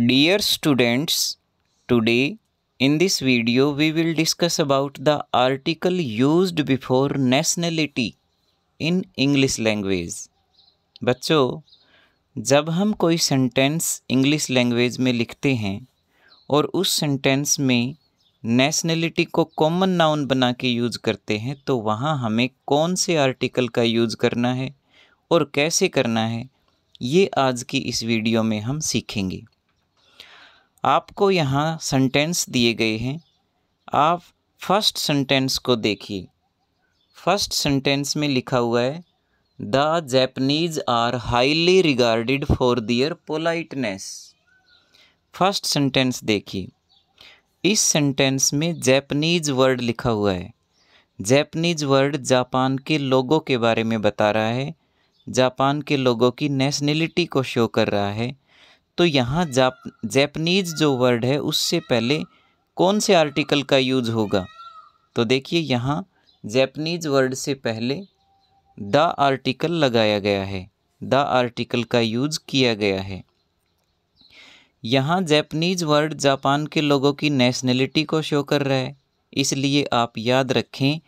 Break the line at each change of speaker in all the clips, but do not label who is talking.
Dear students, today in this video we will discuss about the article used before nationality in English language. बच्चों जब हम कोई sentence English language में लिखते हैं और उस सेंटेंस में नेशनलिटी को कॉमन नाउन बना के यूज करते हैं तो वहाँ हमें कौन से आर्टिकल का यूज करना है और कैसे करना है ये आज की इस वीडियो में हम सीखेंगे आपको यहाँ सेंटेंस दिए गए हैं आप फर्स्ट सेंटेंस को देखिए फर्स्ट सेंटेंस में लिखा हुआ है the Japanese are highly regarded for their politeness first sentence देखिए इस सेंटेंस में जैपनीज वर्ड लिखा हुआ है जैपनीज वर्ड जापान के लोगों के बारे में बता रहा है जापान के लोगों की नेशनलिटी को शो कर रहा है तो यहाँ जाप जैपनीज जो वर्ड है उससे पहले कौन से आर्टिकल का यूज होगा तो देखिए यहाँ जैपनीज वर्ड से पहले द आर्टिकल लगाया गया है द आर्टिकल का यूज किया गया है यहाँ जैपनीज वर्ड जापान के लोगों की नेशनलिटी को शो कर रहा है इसलिए आप याद रखें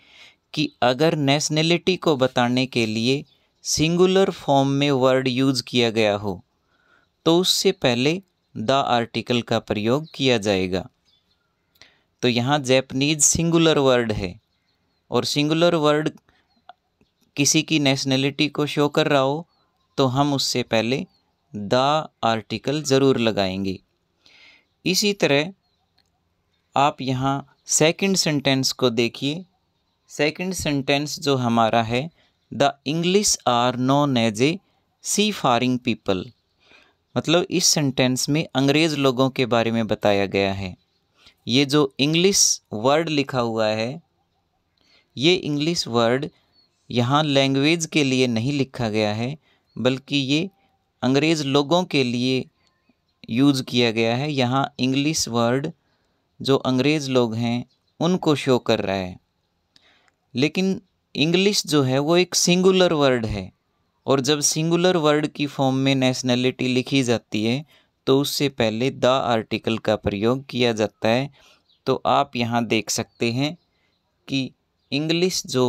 कि अगर नेशनलिटी को बताने के लिए सिंगुलर फॉर्म में वर्ड यूज किया गया हो तो उससे पहले द आर्टिकल का प्रयोग किया जाएगा तो यहाँ जैपनीज सिंगुलर वर्ड है और सिंगुलर वर्ड किसी की नेशनलिटी को शो कर रहा हो तो हम उससे पहले द आर्टिकल ज़रूर लगाएंगे इसी तरह आप यहाँ सेकंड सेंटेंस को देखिए सेकंड सेंटेंस जो हमारा है the English are known as a seafaring people मतलब इस सेंटेंस में अंग्रेज़ लोगों के बारे में बताया गया है ये जो इंग्लिश वर्ड लिखा हुआ है ये इंग्लिश वर्ड यहाँ लैंग्वेज के लिए नहीं लिखा गया है बल्कि ये अंग्रेज़ लोगों के लिए यूज़ किया गया है यहाँ इंग्लिश वर्ड जो अंग्रेज़ लोग हैं उनको शो कर रहा है लेकिन इंग्लिश जो है वो एक सिंगुलर वर्ड है और जब सिंगुलर वर्ड की फॉर्म में नेशनैलिटी लिखी जाती है तो उससे पहले द आर्टिकल का प्रयोग किया जाता है तो आप यहाँ देख सकते हैं कि इंग्लिश जो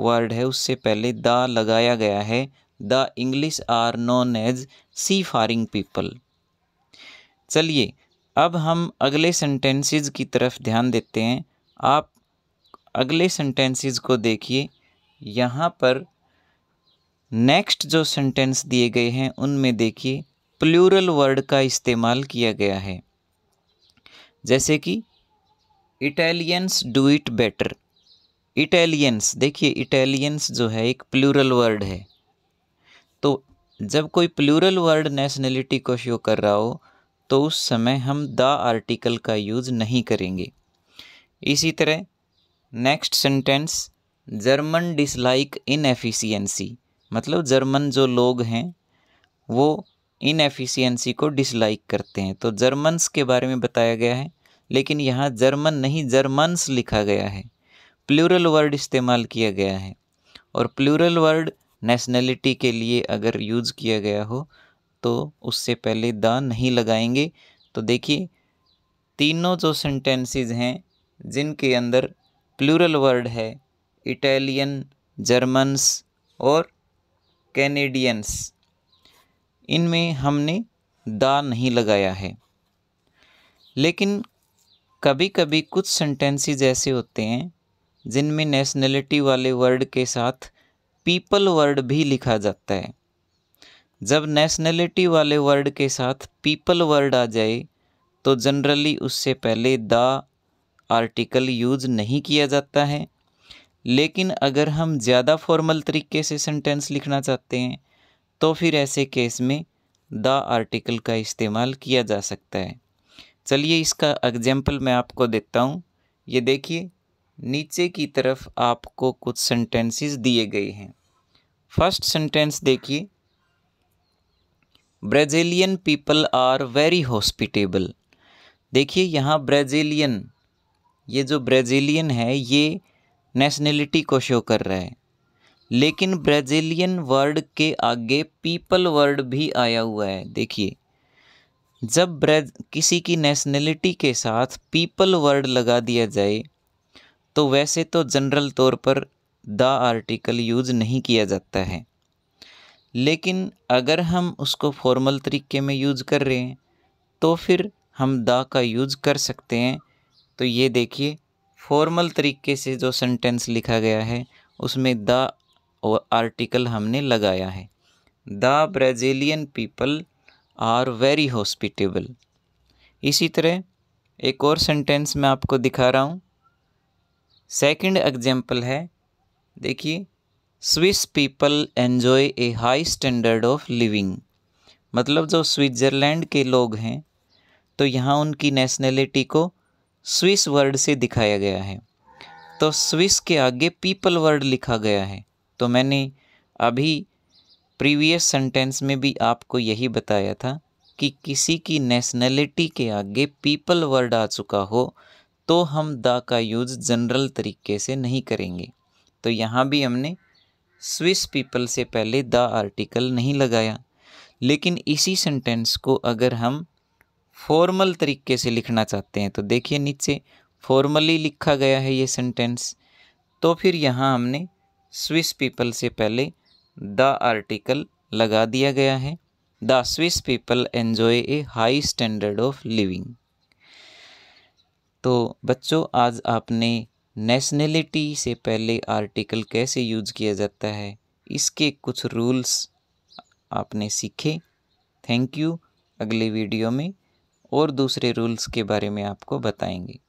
वर्ड है उससे पहले द लगाया गया है the English are known as seafaring people चलिए अब हम अगले सेंटेंसेस की तरफ ध्यान देते हैं आप अगले सेंटेंसेस को देखिए यहाँ पर नेक्स्ट जो सेंटेंस दिए गए हैं उनमें देखिए प्लूरल वर्ड का इस्तेमाल किया गया है जैसे कि Italians do it better Italians देखिए इटालियंस जो है एक प्लूरल वर्ड है तो जब कोई प्लूरल वर्ड नेशनलिटी को शो कर रहा हो तो उस समय हम द आर्टिकल का यूज़ नहीं करेंगे इसी तरह next sentence German dislike inefficiency मतलब जर्मन जो लोग हैं वो इनएफिशिएंसी को डिसलाइक करते हैं तो जर्मन्स के बारे में बताया गया है लेकिन यहाँ जर्मन नहीं जर्मन्स लिखा गया है प्लूरल वर्ड इस्तेमाल किया गया है और प्लूरल वर्ड नेशनलिटी के लिए अगर यूज़ किया गया हो तो उससे पहले द नहीं लगाएंगे तो देखिए तीनों जो सेंटेंसेस हैं जिनके अंदर प्लूरल वर्ड है इटालियन जर्मन्स और कैनेडियंस इनमें हमने दा नहीं लगाया है लेकिन कभी कभी कुछ सेंटेंसेज ऐसे होते हैं जिनमें नेशनलिटी वाले वर्ड के साथ पीपल वर्ड भी लिखा जाता है जब नेशनलिटी वाले वर्ड के साथ पीपल वर्ड आ जाए तो जनरली उससे पहले द आर्टिकल यूज नहीं किया जाता है लेकिन अगर हम ज़्यादा फॉर्मल तरीके से सेंटेंस लिखना चाहते हैं तो फिर ऐसे केस में द आर्टिकल का इस्तेमाल किया जा सकता है चलिए इसका एग्जाम्पल मैं आपको देता हूँ ये देखिए नीचे की तरफ आपको कुछ सेंटेंसेस दिए गए हैं फर्स्ट सेंटेंस देखिए Brazilian people are very hospitable देखिए यहाँ ब्राज़ीलियन ये जो ब्राज़ीलियन है ये नेशनलिटी को शो कर रहा है लेकिन ब्राज़ीलियन वर्ड के आगे पीपल वर्ड भी आया हुआ है देखिए जब ब्रेज किसी की नेशनलिटी के साथ पीपल वर्ड लगा दिया जाए तो वैसे तो जनरल तौर पर द आर्टिकल यूज नहीं किया जाता है लेकिन अगर हम उसको फॉर्मल तरीके में यूज कर रहे हैं तो फिर हम दा का यूज कर सकते हैं तो ये देखिए फॉर्मल तरीके से जो सेंटेंस लिखा गया है उसमें द और आर्टिकल हमने लगाया है the Brazilian people are very hospitable इसी तरह एक और सेंटेंस मैं आपको दिखा रहा हूँ सेकंड एग्जांपल है देखिए Swiss people enjoy a high standard of living मतलब जो स्विट्ज़रलैंड के लोग हैं तो यहाँ उनकी नेशनैलिटी को स्विस वर्ड से दिखाया गया है तो स्विस के आगे पीपल वर्ड लिखा गया है तो मैंने अभी प्रीवियस सेंटेंस में भी आपको यही बताया था कि किसी की नेशनलिटी के आगे पीपल वर्ड आ चुका हो तो हम द का यूज़ जनरल तरीके से नहीं करेंगे तो यहाँ भी हमने स्विस पीपल से पहले द आर्टिकल नहीं लगाया लेकिन इसी सेंटेंस को अगर हम फॉर्मल तरीके से लिखना चाहते हैं तो देखिए नीचे फॉर्मली लिखा गया है ये सेंटेंस तो फिर यहाँ हमने स्विस पीपल से पहले द आर्टिकल लगा दिया गया है the Swiss people enjoy a high standard of living तो बच्चों आज आपने नेशनलिटी से पहले आर्टिकल कैसे यूज किया जाता है इसके कुछ रूल्स आपने सीखे थैंक यू अगले वीडियो में और दूसरे रूल्स के बारे में आपको बताएंगे